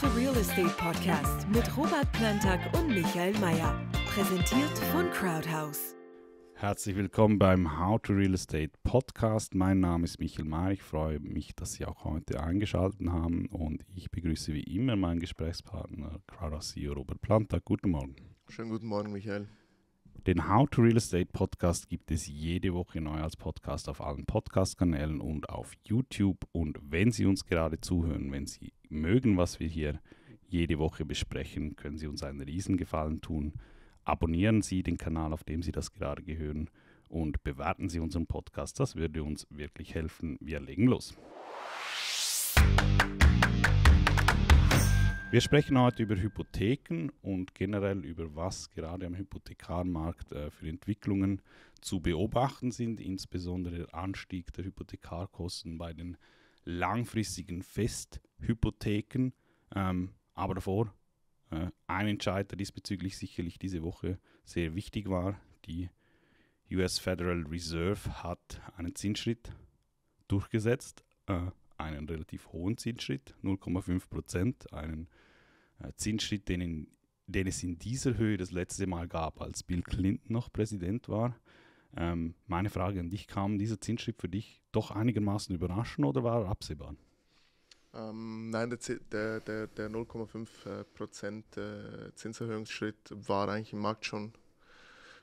to Real Estate Podcast mit Robert Plantag und Michael Mayer. Präsentiert von Crowdhouse. Herzlich willkommen beim How to Real Estate Podcast. Mein Name ist Michael Mayer. Ich freue mich, dass Sie auch heute eingeschaltet haben und ich begrüße wie immer meinen Gesprächspartner Crowdhouse CEO Robert Plantag. Guten Morgen. Schönen guten Morgen, Michael. Den How to Real Estate Podcast gibt es jede Woche neu als Podcast auf allen Podcast-Kanälen und auf YouTube. Und wenn Sie uns gerade zuhören, wenn Sie mögen, was wir hier jede Woche besprechen, können Sie uns einen Riesengefallen tun. Abonnieren Sie den Kanal, auf dem Sie das gerade gehören und bewerten Sie unseren Podcast. Das würde uns wirklich helfen. Wir legen los. Wir sprechen heute über Hypotheken und generell über was gerade am Hypothekarmarkt äh, für Entwicklungen zu beobachten sind, insbesondere der Anstieg der Hypothekarkosten bei den langfristigen Festhypotheken. Ähm, aber davor äh, ein Entscheid, der diesbezüglich sicherlich diese Woche sehr wichtig war. Die US Federal Reserve hat einen Zinsschritt durchgesetzt. Äh, einen relativ hohen Zinsschritt, 0,5 Prozent, einen äh, Zinsschritt, den, in, den, es in dieser Höhe das letzte Mal gab, als Bill Clinton noch Präsident war. Ähm, meine Frage an dich, kam dieser Zinsschritt für dich doch einigermaßen überraschend oder war er absehbar? Ähm, nein, der, der, der 0,5 äh, Prozent äh, Zinserhöhungsschritt war eigentlich im Markt schon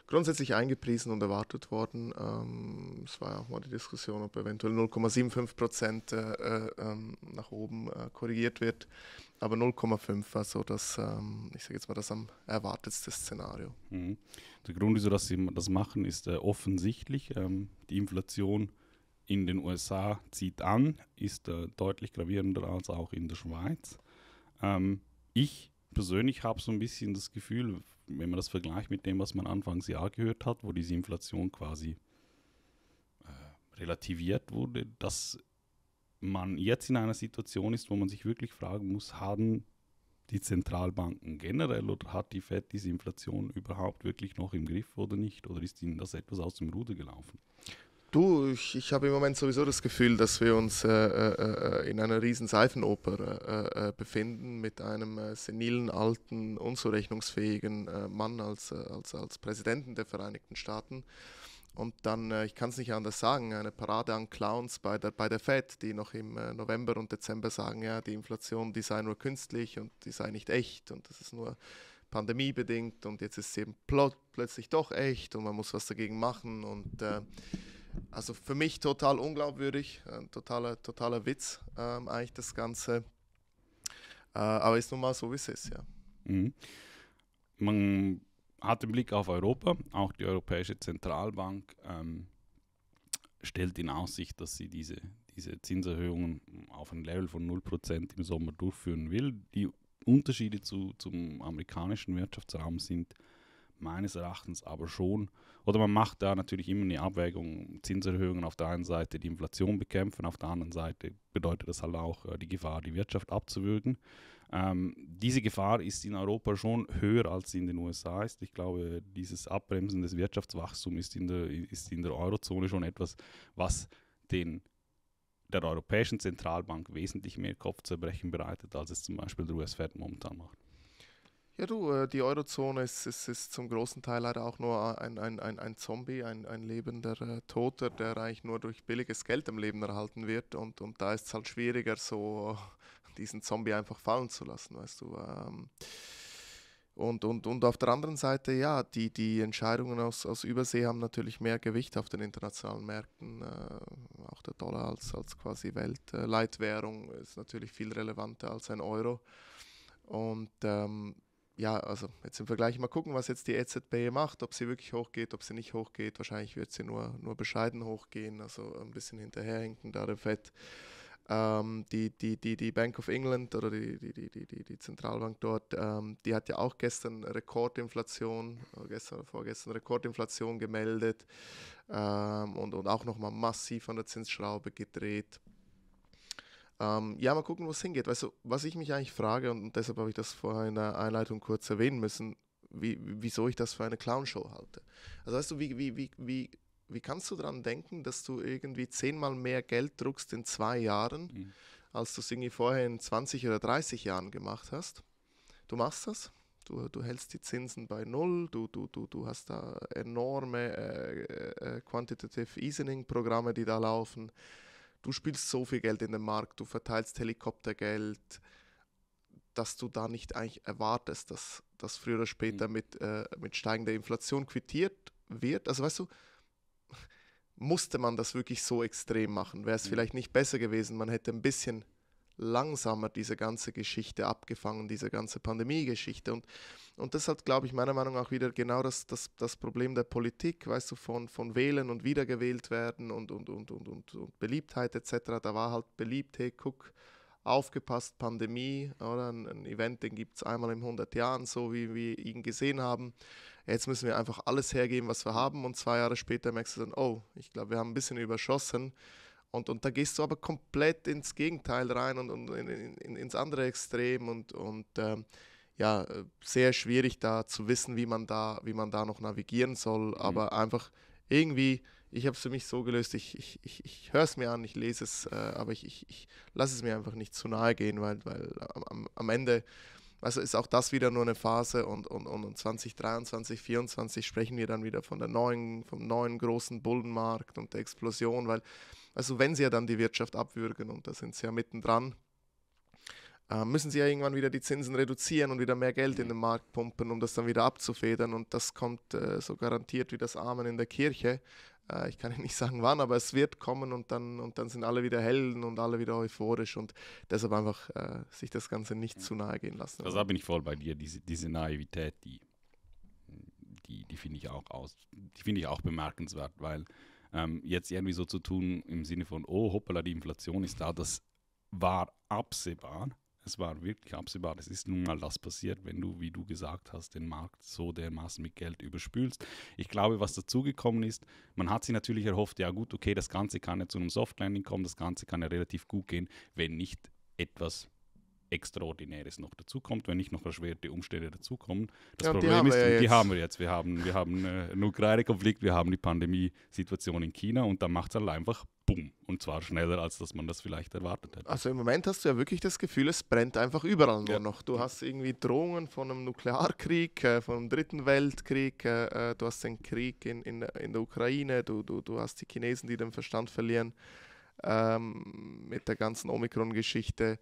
grundsätzlich eingepriesen und erwartet worden. Ähm, es war ja auch mal die Diskussion, ob eventuell 0,75 Prozent äh, äh, ähm, nach oben äh, korrigiert wird. Aber 0,5 war so das, ähm, ich sage jetzt mal, das am erwartetste Szenario. Mhm. Der Grund, wieso sie das machen, ist äh, offensichtlich. Ähm, die Inflation in den USA zieht an, ist äh, deutlich gravierender als auch in der Schweiz. Ähm, ich persönlich habe so ein bisschen das Gefühl, wenn man das vergleicht mit dem, was man anfangs Jahr gehört hat, wo diese Inflation quasi äh, relativiert wurde, dass man jetzt in einer Situation ist, wo man sich wirklich fragen muss, haben die Zentralbanken generell oder hat die Fed diese Inflation überhaupt wirklich noch im Griff oder nicht? Oder ist ihnen das etwas aus dem Ruder gelaufen? Du, ich, ich habe im Moment sowieso das Gefühl, dass wir uns äh, äh, äh in einer riesen Seifenoper äh, äh befinden mit einem äh, senilen, alten, unzurechnungsfähigen Mann als, als, als Präsidenten der Vereinigten Staaten. Und dann, ich kann es nicht anders sagen, eine Parade an Clowns bei der, bei der Fed, die noch im November und Dezember sagen, ja, die Inflation, die sei nur künstlich und die sei nicht echt und das ist nur pandemiebedingt und jetzt ist sie eben plötzlich doch echt und man muss was dagegen machen und also für mich total unglaubwürdig, äh, totaler, totaler Witz ähm, eigentlich das Ganze. Äh, aber ist nun mal so, wie es ist, ja. Mhm. Man hat den Blick auf Europa, auch die Europäische Zentralbank ähm, stellt in Aussicht, dass sie diese, diese Zinserhöhungen auf ein Level von 0% im Sommer durchführen will. Die Unterschiede zu, zum amerikanischen Wirtschaftsraum sind meines Erachtens aber schon. Oder man macht da natürlich immer eine Abwägung, Zinserhöhungen auf der einen Seite, die Inflation bekämpfen, auf der anderen Seite bedeutet das halt auch äh, die Gefahr, die Wirtschaft abzuwürgen. Ähm, diese Gefahr ist in Europa schon höher als sie in den USA ist. Ich glaube, dieses Abbremsen des Wirtschaftswachstums ist in der, ist in der Eurozone schon etwas, was den der Europäischen Zentralbank wesentlich mehr Kopfzerbrechen bereitet, als es zum Beispiel der US-Fed momentan macht. Ja, du, äh, die Eurozone ist, ist, ist zum großen Teil leider auch nur ein, ein, ein, ein Zombie, ein, ein lebender äh, Toter, der eigentlich nur durch billiges Geld am Leben erhalten wird. Und, und da ist es halt schwieriger, so diesen Zombie einfach fallen zu lassen, weißt du. Ähm. und, und, und auf der anderen Seite, ja, die, die Entscheidungen aus, aus Übersee haben natürlich mehr Gewicht auf den internationalen Märkten. Äh, auch der Dollar als, als quasi Weltleitwährung ist natürlich viel relevanter als ein Euro. Und ähm, ja, also jetzt im Vergleich mal gucken, was jetzt die EZB macht, ob sie wirklich hochgeht, ob sie nicht hochgeht. Wahrscheinlich wird sie nur, nur bescheiden hochgehen, also ein bisschen hinterherhinken da der Fett. Ähm, die, die, die, die Bank of England oder die, die, die, die, die Zentralbank dort, ähm, die hat ja auch gestern Rekordinflation, gestern oder vorgestern Rekordinflation gemeldet ähm, und, und auch nochmal massiv an der Zinsschraube gedreht. Ähm, ja, mal gucken, wo es hingeht. Weißt du, was ich mich eigentlich frage, und deshalb habe ich das vorher in der Einleitung kurz erwähnen müssen, wie, wieso ich das für eine Clownshow halte. Also weißt du, wie, wie, wie, wie, wie kannst du daran denken, dass du irgendwie zehnmal mehr Geld druckst in zwei Jahren, mhm. als du es irgendwie vorher in 20 oder 30 Jahren gemacht hast? Du machst das, du, du hältst die Zinsen bei null, du, du, du, du hast da enorme äh, äh, Quantitative Easing-Programme, die da laufen du spielst so viel Geld in den Markt, du verteilst Helikoptergeld, dass du da nicht eigentlich erwartest, dass das früher oder später mhm. mit, äh, mit steigender Inflation quittiert wird. Also weißt du, musste man das wirklich so extrem machen? Wäre es mhm. vielleicht nicht besser gewesen, man hätte ein bisschen langsamer diese ganze Geschichte abgefangen, diese ganze Pandemie-Geschichte. Und, und das hat, glaube ich, meiner Meinung nach wieder genau das, das, das Problem der Politik, weißt du, von, von Wählen und wiedergewählt werden und, und, und, und, und, und Beliebtheit etc. Da war halt beliebt, hey, guck, aufgepasst, Pandemie, oder ein, ein Event, den gibt es einmal in 100 Jahren, so wie wir ihn gesehen haben. Jetzt müssen wir einfach alles hergeben, was wir haben und zwei Jahre später merkst du dann, oh, ich glaube, wir haben ein bisschen überschossen und, und da gehst du aber komplett ins Gegenteil rein und, und in, in, ins andere Extrem und, und ähm, ja, sehr schwierig da zu wissen, wie man da, wie man da noch navigieren soll. Mhm. Aber einfach irgendwie, ich habe es für mich so gelöst, ich, ich, ich, ich höre es mir an, ich lese es, äh, aber ich, ich, ich lasse es mir einfach nicht zu nahe gehen, weil, weil am, am Ende also ist auch das wieder nur eine Phase und, und, und 2023, 2024 sprechen wir dann wieder von der neuen, vom neuen großen Bullenmarkt und der Explosion, weil also wenn sie ja dann die Wirtschaft abwürgen und da sind sie ja mittendran, äh, müssen sie ja irgendwann wieder die Zinsen reduzieren und wieder mehr Geld in mhm. den Markt pumpen, um das dann wieder abzufedern. Und das kommt äh, so garantiert wie das Amen in der Kirche. Äh, ich kann Ihnen nicht sagen wann, aber es wird kommen und dann, und dann sind alle wieder Helden und alle wieder euphorisch und deshalb einfach äh, sich das Ganze nicht zu nahe gehen lassen. Also da bin ich voll bei dir, diese, diese Naivität, die, die, die finde ich auch die finde ich auch bemerkenswert, weil ähm, jetzt irgendwie so zu tun im Sinne von, oh hoppala, die Inflation ist da, das war absehbar. Es war wirklich absehbar. Es ist nun mal das passiert, wenn du, wie du gesagt hast, den Markt so dermaßen mit Geld überspülst. Ich glaube, was dazugekommen ist, man hat sich natürlich erhofft, ja gut, okay, das Ganze kann ja zu einem Softlanding kommen, das Ganze kann ja relativ gut gehen, wenn nicht etwas Extraordinäres noch dazukommt, wenn nicht noch erschwerte Umstände dazukommen. Das ja, Problem die ist, die haben wir jetzt. Wir haben, wir haben äh, einen ukraine konflikt wir haben die Pandemie-Situation in China und da macht es halt einfach Bumm. Und zwar schneller, als dass man das vielleicht erwartet hätte. Also im Moment hast du ja wirklich das Gefühl, es brennt einfach überall nur ja. noch. Du hast irgendwie Drohungen von einem Nuklearkrieg, äh, von einem Dritten Weltkrieg, äh, äh du hast den Krieg in, in, in der Ukraine, du, du, du hast die Chinesen, die den Verstand verlieren ähm, mit der ganzen Omikron-Geschichte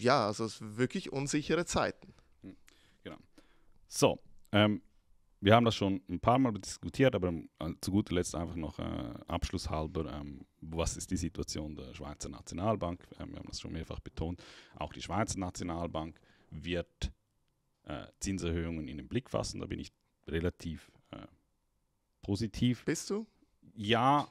ja, also es wirklich unsichere Zeiten. Hm, genau. So, ähm, wir haben das schon ein paar Mal diskutiert, aber ähm, zu guter Letzt einfach noch äh, abschlusshalber, ähm, was ist die Situation der Schweizer Nationalbank? Ähm, wir haben das schon mehrfach betont. Auch die Schweizer Nationalbank wird äh, Zinserhöhungen in den Blick fassen. Da bin ich relativ äh, positiv. Bist du? Ja,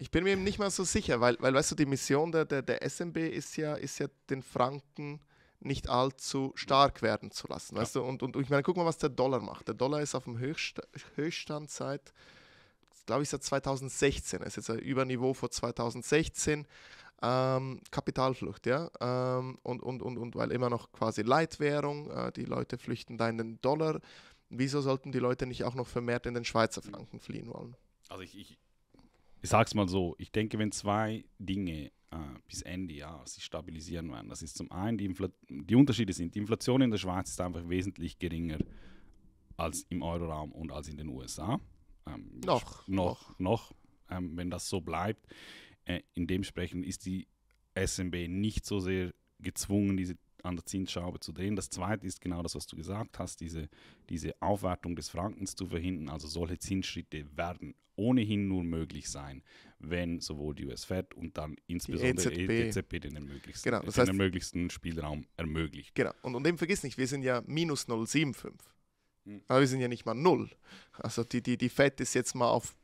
ich bin mir eben nicht mal so sicher, weil, weil weißt du, die Mission der, der, der SMB ist ja, ist ja den Franken nicht allzu stark werden zu lassen. Weißt ja. du? Und, und ich meine, guck mal, was der Dollar macht. Der Dollar ist auf dem Höchst, Höchststand seit, glaube ich, seit 2016. Er ist jetzt über Niveau vor 2016. Ähm, Kapitalflucht, ja. Ähm, und, und, und, und weil immer noch quasi Leitwährung, äh, die Leute flüchten da in den Dollar. Wieso sollten die Leute nicht auch noch vermehrt in den Schweizer Franken fliehen wollen? Also ich, ich ich sag's mal so, ich denke, wenn zwei Dinge äh, bis Ende Jahr sich stabilisieren werden, das ist zum einen, die, Infl die Unterschiede sind, die Inflation in der Schweiz ist einfach wesentlich geringer als im Euroraum und als in den USA. Ähm, noch. Noch, noch. Ähm, wenn das so bleibt, äh, in dem sprechen ist die SMB nicht so sehr gezwungen, diese an der Zinsschraube zu drehen. Das zweite ist genau das, was du gesagt hast, diese, diese Aufwertung des Frankens zu verhindern. Also solche Zinsschritte werden ohnehin nur möglich sein, wenn sowohl die US Fed und dann insbesondere e die EZB, EZB den, ermöglichsten, genau, das heißt, den ermöglichsten Spielraum ermöglicht. Genau, und, und eben vergiss nicht, wir sind ja minus 0,75. Hm. Aber wir sind ja nicht mal 0. Also die, die, die Fed ist jetzt mal auf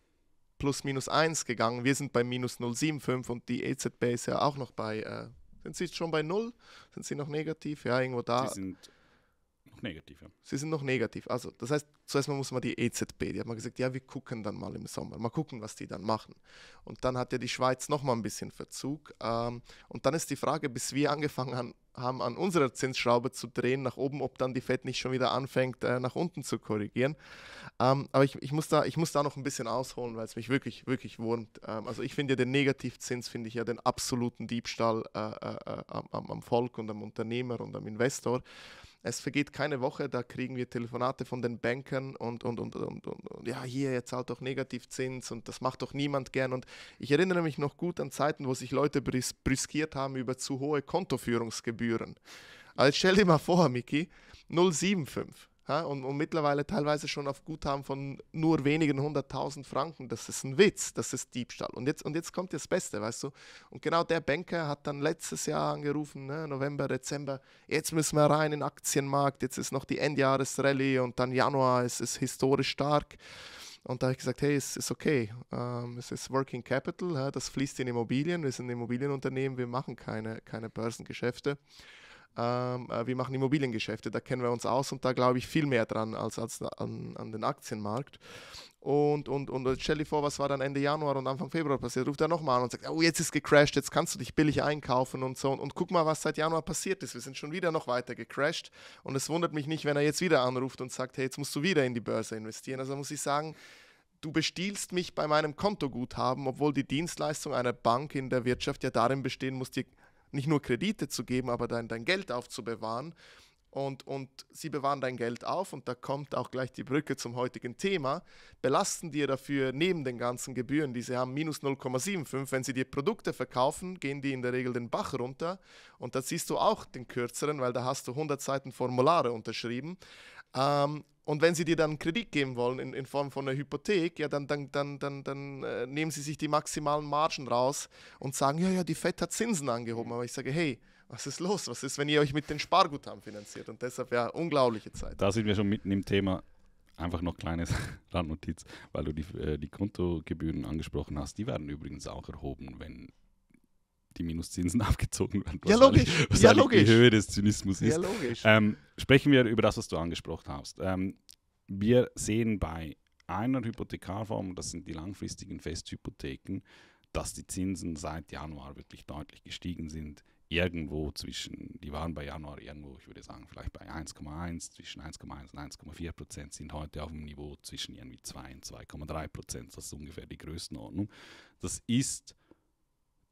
plus minus 1 gegangen. Wir sind bei minus 0,75 und die EZB ist ja auch noch bei äh, sind sie schon bei null? Sind sie noch negativ? Ja, irgendwo da. Sie sind noch negativ, ja. Sie sind noch negativ. Also, das heißt, zuerst mal muss man die EZB, die hat mal gesagt, ja, wir gucken dann mal im Sommer, mal gucken, was die dann machen. Und dann hat ja die Schweiz nochmal ein bisschen Verzug. Ähm, und dann ist die Frage, bis wir angefangen haben, haben, an unserer Zinsschraube zu drehen nach oben, ob dann die Fed nicht schon wieder anfängt, äh, nach unten zu korrigieren. Ähm, aber ich, ich, muss da, ich muss da noch ein bisschen ausholen, weil es mich wirklich, wirklich wurmt. Ähm, also ich finde ja den Negativzins, finde ich ja den absoluten Diebstahl äh, äh, äh am, am, Volk und am Unternehmer und am Investor. Es vergeht keine Woche, da kriegen wir Telefonate von den Bankern und, und, und, und, und, und ja, hier, ihr zahlt doch Negativzins und das macht doch niemand gern. Und ich erinnere mich noch gut an Zeiten, wo sich Leute bris briskiert haben über zu hohe Kontoführungsgebühren. Also stell dir mal vor, Miki, 075 ja, und, und, mittlerweile teilweise schon auf Guthaben von nur wenigen hunderttausend Franken. Das ist ein Witz, das ist Diebstahl. Und jetzt, und jetzt kommt das Beste, weißt du? Und genau der Banker hat dann letztes Jahr angerufen, ne, November, Dezember, jetzt müssen wir rein in den Aktienmarkt, jetzt ist noch die Endjahresrallye und dann Januar, es ist historisch stark. Und da habe ich gesagt, hey, es ist okay, ähm, es ist Working Capital, ja, das fließt in Immobilien, wir sind ein Immobilienunternehmen, wir machen keine, keine Börsengeschäfte. Ähm, äh, wir machen Immobiliengeschäfte, da kennen wir uns aus und da glaube ich viel mehr dran als, als an, an den Aktienmarkt. Und, und, und stell dir vor, was war dann Ende Januar und Anfang Februar passiert? Ruft er nochmal an und sagt, oh, jetzt ist gecrashed, jetzt kannst du dich billig einkaufen und so. Und, und, guck mal, was seit Januar passiert ist. Wir sind schon wieder noch weiter gecrashed. Und es wundert mich nicht, wenn er jetzt wieder anruft und sagt, hey, jetzt musst du wieder in die Börse investieren. Also muss ich sagen, du bestiehlst mich bei meinem Kontoguthaben, obwohl die Dienstleistung einer Bank in der Wirtschaft ja darin bestehen muss, dir nicht nur Kredite zu geben, aber dein, dein Geld aufzubewahren. Und, und sie bewahren dein Geld auf und da kommt auch gleich die Brücke zum heutigen Thema, belasten dir dafür neben den ganzen Gebühren, die sie haben, minus 0,75. Wenn sie dir Produkte verkaufen, gehen die in der Regel den Bach runter und da siehst du auch den kürzeren, weil da hast du 100 Seiten Formulare unterschrieben. Ähm, und wenn sie dir dann Kredit geben wollen in, in Form von einer Hypothek, ja, dann, dann, dann, dann, dann äh, nehmen sie sich die maximalen Margen raus und sagen, ja, ja, die FED hat Zinsen angehoben. Aber ich sage, hey, was ist los? Was ist, wenn ihr euch mit den Sparguthaben finanziert? Und deshalb ja, unglaubliche Zeit. Da sind wir schon mitten im Thema. Einfach noch kleines Randnotiz, weil du die, äh, die Kontogebühren angesprochen hast. Die werden übrigens auch erhoben, wenn die Minuszinsen abgezogen werden. Ja, logisch. Was ja, logisch. die Höhe des Zynismus ist. Ja, logisch. Ähm, sprechen wir über das, was du angesprochen hast. Ähm, wir sehen bei einer Hypothekarform, das sind die langfristigen Festhypotheken, dass die Zinsen seit Januar wirklich deutlich gestiegen sind. Irgendwo zwischen, die waren bei Januar irgendwo, ich würde sagen, vielleicht bei 1,1, zwischen 1,1 und 1,4 Prozent, sind heute auf dem Niveau zwischen irgendwie 2 und 2,3 Prozent. Das ist ungefähr die Größenordnung. Das ist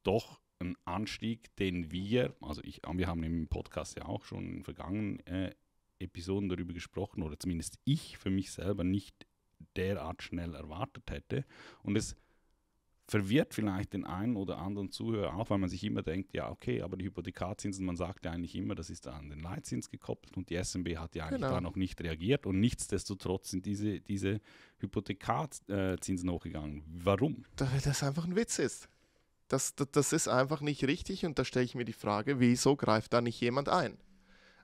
doch ein Anstieg, den wir, also ich, ah, wir haben im Podcast ja auch schon in vergangenen äh, Episoden darüber gesprochen, oder zumindest ich für mich selber nicht derart schnell erwartet hätte. Und es verwirrt vielleicht den einen oder anderen Zuhörer auch, weil man sich immer denkt, ja, okay, aber die Hypothekarzinsen, man sagt ja eigentlich immer, das ist an den Leitzins gekoppelt und die SMB hat ja eigentlich genau. da noch nicht reagiert und nichtsdestotrotz sind diese, diese Hypothekarzinsen äh, hochgegangen. Warum? Weil das einfach ein Witz ist. Das, das, das ist einfach nicht richtig und da stelle ich mir die Frage, wieso greift da nicht jemand ein?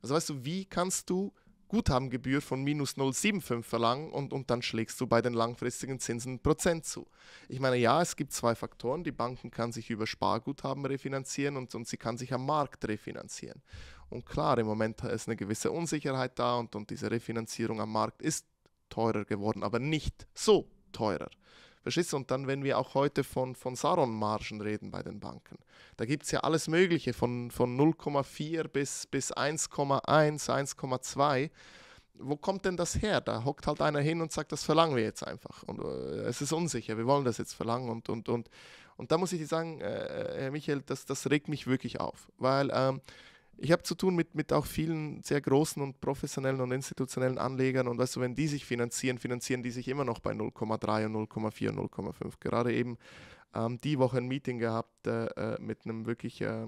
Also weißt du, wie kannst du Guthabengebühr von minus 0,75 verlangen und, und dann schlägst du bei den langfristigen Zinsen Prozent zu. Ich meine, ja, es gibt zwei Faktoren. Die Banken kann sich über Sparguthaben refinanzieren und, und sie kann sich am Markt refinanzieren. Und klar, im Moment ist eine gewisse Unsicherheit da und, und diese Refinanzierung am Markt ist teurer geworden, aber nicht so teurer. Verstehst du? Und dann, wenn wir auch heute von, von Saron-Margen reden bei den Banken, da gibt es ja alles Mögliche, von, von 0,4 bis, bis 1,1, 1,2. Wo kommt denn das her? Da hockt halt einer hin und sagt, das verlangen wir jetzt einfach. Und äh, es ist unsicher, wir wollen das jetzt verlangen. Und, und, und, und da muss ich dir sagen, äh, äh Herr Michael, das, das regt mich wirklich auf. Weil ähm, ich habe zu tun mit, mit auch vielen sehr großen und professionellen und institutionellen Anlegern und weißt du, wenn die sich finanzieren, finanzieren die sich immer noch bei 0,3 und 0,4 und 0,5. Gerade eben ähm, die Woche ein Meeting gehabt äh, äh mit einem wirklich, äh,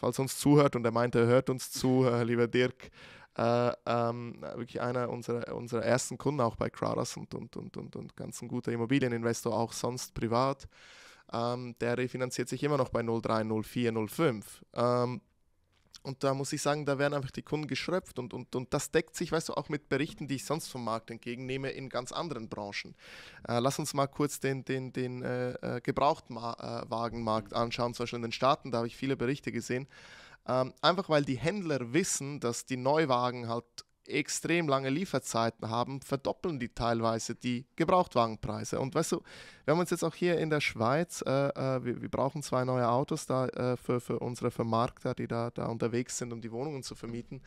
falls uns zuhört und er meinte, er hört uns zu, äh, lieber Dirk, äh, ähm, wirklich einer unserer, unserer ersten Kunden auch bei Crowders und, und, und, und, und ganz ein guter Immobilieninvestor, auch sonst privat. Ähm, der refinanziert sich immer noch bei 0,3, 0,4, 0,5 und da muss ich sagen, da werden einfach die Kunden geschröpft und, und, und das deckt sich, weißt du, auch mit Berichten, die ich sonst vom Markt entgegennehme in ganz anderen Branchen. Äh, lass uns mal kurz den, den, den äh, äh Gebrauchtwagenmarkt anschauen, zum Beispiel in den Staaten, da habe ich viele Berichte gesehen. Ähm, einfach weil die Händler wissen, dass die Neuwagen halt extrem lange Lieferzeiten haben, verdoppeln die teilweise die Gebrauchtwagenpreise. Und weißt du, wir haben uns jetzt auch hier in der Schweiz, äh, äh, wir, wir, brauchen zwei neue Autos da äh, für, für unsere Vermarkter, die da, da unterwegs sind, um die Wohnungen zu vermieten.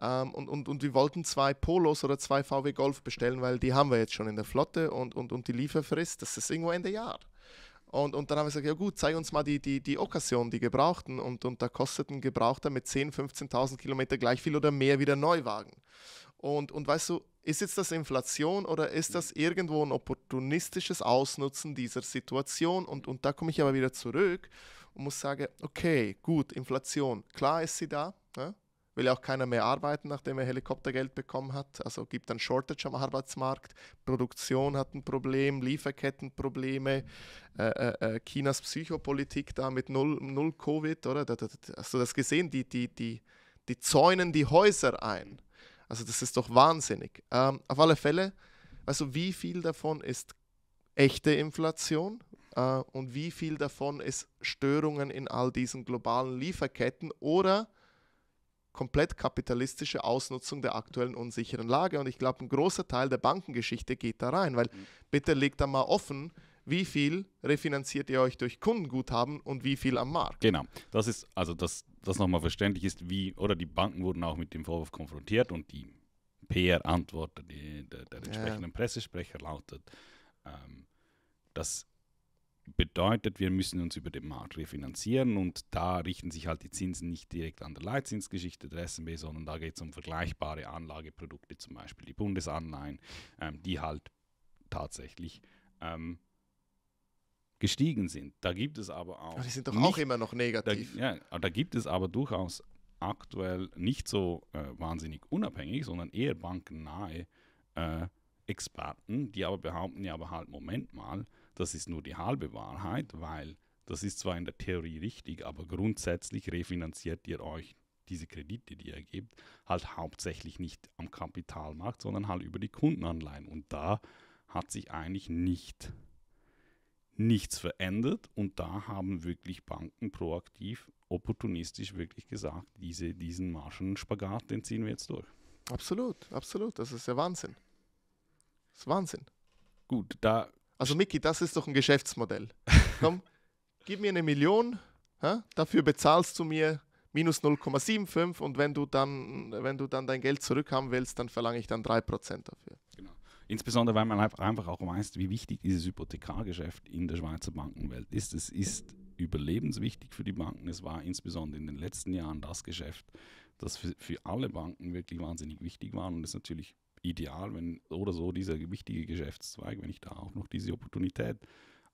Ähm, und, und, und wir wollten zwei Polos oder zwei VW Golf bestellen, weil die haben wir jetzt schon in der Flotte und, und, und die Lieferfrist, das ist irgendwo Ende Jahr. Und, und dann haben wir gesagt, ja gut, zeig uns mal die, die, die Occasion, die gebrauchten. Und, und da kostet ein Gebrauchter mit 10.000, 15 15.000 Kilometer gleich viel oder mehr wie der Neuwagen. Und, und weißt du, ist jetzt das Inflation oder ist das irgendwo ein opportunistisches Ausnutzen dieser Situation? Und, und da komme ich aber wieder zurück und muss sagen, okay, gut, Inflation, klar ist sie da, ne? will ja auch keiner mehr arbeiten, nachdem er Helikoptergeld bekommen hat. Also gibt ein Shortage am Arbeitsmarkt, Produktion hat ein Problem, Lieferkettenprobleme, äh, äh, äh, Chinas Psychopolitik da mit null, null Covid, oder? Hast du das gesehen? Die, die, die, die zäunen die Häuser ein. Also das ist doch wahnsinnig. Ähm, auf alle Fälle, also wie viel davon ist echte Inflation äh, und wie viel davon ist Störungen in all diesen globalen Lieferketten oder komplett kapitalistische Ausnutzung der aktuellen unsicheren Lage. Und ich glaube, ein großer Teil der Bankengeschichte geht da rein, weil mhm. bitte legt da mal offen, wie viel refinanziert ihr euch durch Kundenguthaben und wie viel am Markt. Genau, das ist, also dass das nochmal verständlich ist, wie, oder die Banken wurden auch mit dem Vorwurf konfrontiert und die PR-Antwort der, der, entsprechenden ja. Pressesprecher lautet, ähm, dass bedeutet, wir müssen uns über den Markt refinanzieren und da richten sich halt die Zinsen nicht direkt an der Leitzinsgeschichte der SMB, sondern da geht es um vergleichbare Anlageprodukte, zum Beispiel die Bundesanleihen, ähm, die halt tatsächlich ähm, gestiegen sind. Da gibt es aber auch. Aber ah, die sind doch nicht, auch immer noch negativ. Da, ja, da gibt es aber durchaus aktuell nicht so äh, wahnsinnig unabhängig, sondern eher bankennahe äh, Experten, die aber behaupten, ja, aber halt, Moment mal, das ist nur die halbe Wahrheit, weil das ist zwar in der Theorie richtig, aber grundsätzlich refinanziert ihr euch diese Kredite, die ihr gebt, halt hauptsächlich nicht am Kapitalmarkt, sondern halt über die Kundenanleihen. Und da hat sich eigentlich nicht nichts verändert und da haben wirklich Banken proaktiv, opportunistisch wirklich gesagt, diese, diesen margen den ziehen wir jetzt durch. Absolut, absolut. Das ist der Wahnsinn. Das ist Wahnsinn. Gut, da also Micky, das ist doch ein Geschäftsmodell. Komm, gib mir eine Million, ha? dafür bezahlst du mir minus 0,75 und wenn du, dann, wenn du dann dein Geld zurückhaben willst, dann verlange ich dann 3% dafür. Genau. Insbesondere, weil man einfach auch weiß, wie wichtig dieses Hypothekargeschäft in der Schweizer Bankenwelt ist. Es ist überlebenswichtig für die Banken. Es war insbesondere in den letzten Jahren das Geschäft, das für, für alle Banken wirklich wahnsinnig wichtig war und es natürlich ideal, wenn oder so dieser wichtige Geschäftszweig, wenn ich da auch noch diese Opportunität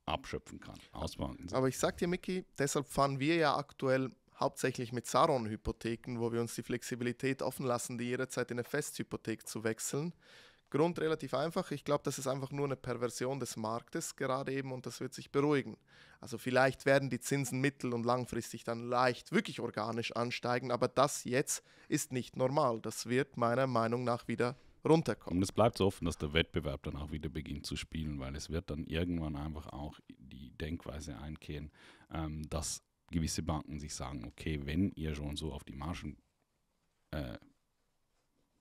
abschöpfen kann, ausbauen Aber ich sag dir, Micky, deshalb fahren wir ja aktuell hauptsächlich mit Saron-Hypotheken, wo wir uns die Flexibilität offen lassen, die jederzeit in eine Festhypothek zu wechseln. Grund relativ einfach. Ich glaube, das ist einfach nur eine Perversion des Marktes gerade eben und das wird sich beruhigen. Also vielleicht werden die Zinsen mittel- und langfristig dann leicht wirklich organisch ansteigen, aber das jetzt ist nicht normal. Das wird meiner Meinung nach wieder runterkommen. Und es bleibt so offen, dass der Wettbewerb dann auch wieder beginnt zu spielen, weil es wird dann irgendwann einfach auch die Denkweise einkehren, ähm, dass gewisse Banken sich sagen, okay, wenn ihr schon so auf die Margen, äh,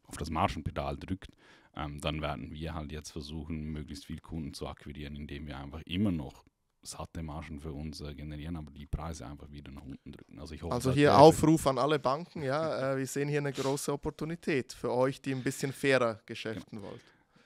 auf das Margenpedal drückt, ähm, dann werden wir halt jetzt versuchen, möglichst viel Kunden zu akquirieren, indem wir einfach immer noch satte Margen für uns äh, generieren, aber die Preise einfach wieder nach unten drücken. Also, hoffe, also hier Aufruf an alle Banken, ja, äh, wir sehen hier eine große Opportunität für euch, die ein bisschen fairer geschäften genau. wollt.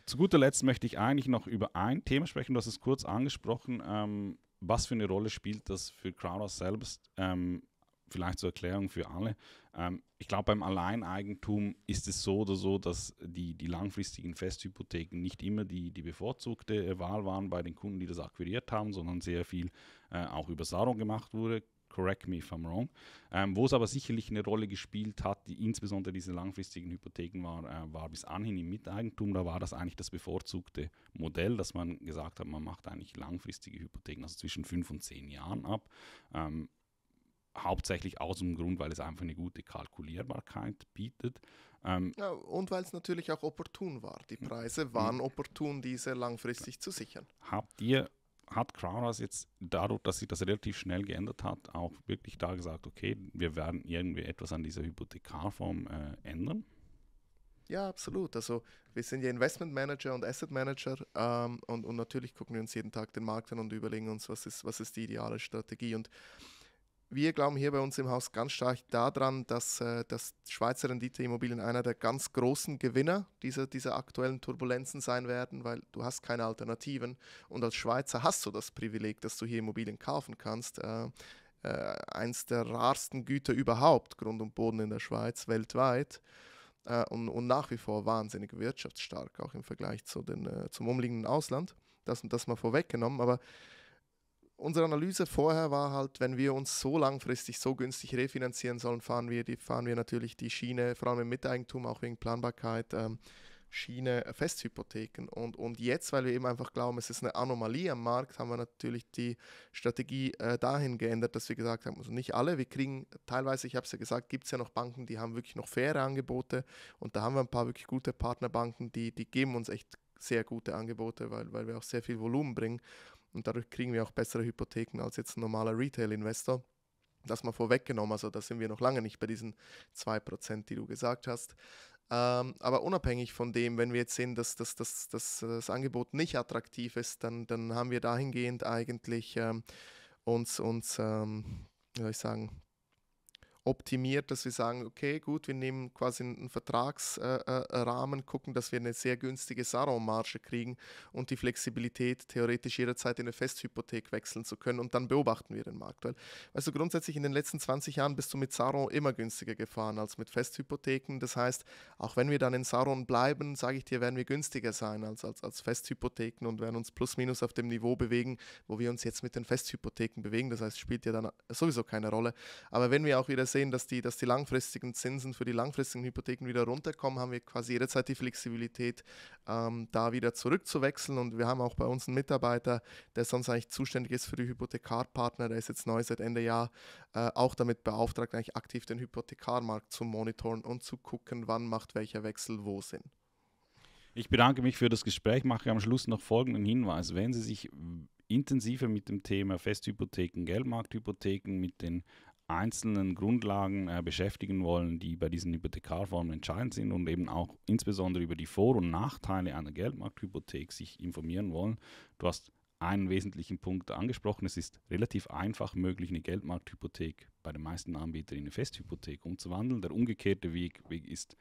Zu guter Letzt möchte ich eigentlich noch über ein Thema sprechen, du hast es kurz angesprochen, ähm, was für eine Rolle spielt das für Crowdhouse selbst? Ähm, vielleicht zur Erklärung für alle. Ähm, ich glaube, beim Alleineigentum ist es so oder so, dass die, die langfristigen Festhypotheken nicht immer die, die bevorzugte äh, Wahl waren bei den Kunden, die das akquiriert haben, sondern sehr viel äh, auch über Sarung gemacht wurde. Correct me if I'm wrong. Ähm, wo es aber sicherlich eine Rolle gespielt hat, die insbesondere diese langfristigen Hypotheken war, äh, war bis anhin im Miteigentum, da war das eigentlich das bevorzugte Modell, dass man gesagt hat, man macht eigentlich langfristige Hypotheken, also zwischen fünf und zehn Jahren ab. Ähm, hauptsächlich aus dem Grund, weil es einfach eine gute Kalkulierbarkeit bietet. Ähm ja, und weil es natürlich auch opportun war. Die Preise mhm. waren opportun, diese langfristig zu sichern. Habt ihr, hat Crowdhouse jetzt dadurch, dass sich das relativ schnell geändert hat, auch wirklich da gesagt, okay, wir werden irgendwie etwas an dieser Hypothekarform äh, ändern? Ja, absolut. Also wir sind ja Investment Manager und Asset Manager ähm, und, und natürlich gucken wir uns jeden Tag den Markt an und überlegen uns, was ist, was ist die ideale Strategie. Und wir glauben hier bei uns im Haus ganz stark daran, dass äh, das Schweizer Renditeimmobilien einer der ganz großen Gewinner dieser, dieser aktuellen Turbulenzen sein werden, weil du hast keine Alternativen und als Schweizer hast du das Privileg, dass du hier Immobilien kaufen kannst. Äh, äh, eins der rarsten Güter überhaupt, Grund und Boden in der Schweiz, weltweit. Äh, und, und, nach wie vor wahnsinnig wirtschaftsstark, auch im Vergleich zu den, äh, zum umliegenden Ausland. Das, das mal vorweggenommen, aber unsere Analyse vorher war halt, wenn wir uns so langfristig so günstig refinanzieren sollen, fahren wir, die, fahren wir natürlich die Schiene, vor allem im Miteigentum, auch wegen Planbarkeit. Ähm, Schiene äh, Festhypotheken. Und, und jetzt, weil wir eben einfach glauben, es ist eine Anomalie am Markt, haben wir natürlich die Strategie äh, dahin geändert, dass wir gesagt haben, also nicht alle, wir kriegen teilweise, ich habe es ja gesagt, gibt es ja noch Banken, die haben wirklich noch faire Angebote und da haben wir ein paar wirklich gute Partnerbanken, die, die geben uns echt sehr gute Angebote, weil, weil wir auch sehr viel Volumen bringen und dadurch kriegen wir auch bessere Hypotheken als jetzt ein normaler Retail-Investor. Das mal vorweggenommen, also da sind wir noch lange nicht bei diesen 2%, die du gesagt hast. Ähm, aber unabhängig von dem, wenn wir jetzt sehen, dass, dass, dass, dass das Angebot nicht attraktiv ist, dann, dann haben wir dahingehend eigentlich ähm, uns, uns ähm, wie soll ich sagen, optimiert, dass wir sagen, okay, gut, wir nehmen quasi einen Vertragsrahmen, äh, äh gucken, dass wir eine sehr günstige Sarau-Marge kriegen und die Flexibilität, theoretisch jederzeit in eine Festhypothek wechseln zu können und dann beobachten wir den Markt. Weil, weißt also du, grundsätzlich in den letzten 20 Jahren bist du mit Sarau immer günstiger gefahren als mit Festhypotheken. Das heißt, auch wenn wir dann in Sarau bleiben, sage ich dir, werden wir günstiger sein als, als, als Festhypotheken und werden uns plus minus auf dem Niveau bewegen, wo wir uns jetzt mit den Festhypotheken bewegen. Das heißt, spielt ja dann sowieso keine Rolle. Aber wenn wir auch wieder sehr sehen, dass die, dass die langfristigen Zinsen für die langfristigen Hypotheken wieder runterkommen, haben wir quasi jederzeit die Flexibilität, ähm, da wieder zurückzuwechseln. Und wir haben auch bei uns einen Mitarbeiter, der sonst eigentlich zuständig ist für die Hypothekarpartner, der ist jetzt neu seit Ende Jahr äh, auch damit beauftragt, eigentlich aktiv den Hypothekarmarkt zu monitoren und zu gucken, wann macht welcher Wechsel wo Sinn. Ich bedanke mich für das Gespräch, mache am Schluss noch folgenden Hinweis. Wenn Sie sich intensiver mit dem Thema Festhypotheken, Geldmarkthypotheken, mit den einzelnen Grundlagen äh, beschäftigen wollen, die bei diesen Hypothekarformen entscheidend sind und eben auch insbesondere über die Vor- und Nachteile einer Geldmarkthypothek sich informieren wollen. Du hast einen wesentlichen Punkt angesprochen. Es ist relativ einfach möglich, eine Geldmarkthypothek bei den meisten Anbietern in eine Festhypothek umzuwandeln. Der umgekehrte Weg, Weg ist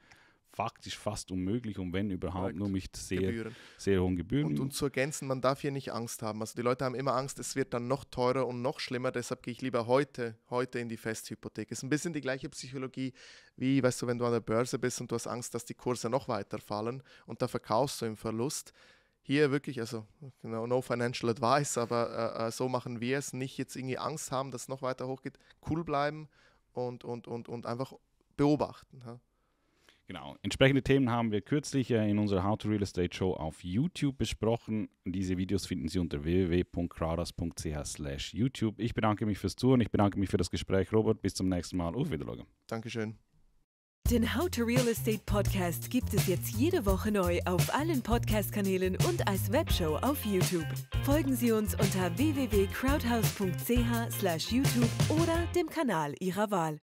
faktisch fast unmöglich und wenn überhaupt Direkt. nur mit sehr, sehr hohen Gebühren. Und, und, zu ergänzen, man darf hier nicht Angst haben. Also die Leute haben immer Angst, es wird dann noch teurer und noch schlimmer, deshalb gehe ich lieber heute, heute in die Festhypothek. Ist ein bisschen die gleiche Psychologie wie, weißt du, wenn du an der Börse bist und du hast Angst, dass die Kurse noch weiter fallen und da verkaufst du im Verlust hier wirklich, also no, genau, no financial advice, aber äh, äh, so machen wir es. Nicht jetzt irgendwie Angst haben, dass es noch weiter hochgeht. Cool bleiben und, und, und, und einfach beobachten. Ja? Genau. Entsprechende Themen haben wir kürzlich äh, in unserer How to Real Estate Show auf YouTube besprochen. Diese Videos finden Sie unter www.kradas.ch YouTube. Ich bedanke mich fürs Zuhören. Ich bedanke mich für das Gespräch, Robert. Bis zum nächsten Mal. Auf Wiedersehen. Dankeschön. Den How to Real Estate Podcast gibt es jetzt jede Woche neu auf allen Podcast-Kanälen und als Webshow auf YouTube. Folgen Sie uns unter www.crowdhouse.ch/youtube slash oder dem Kanal Ihrer Wahl.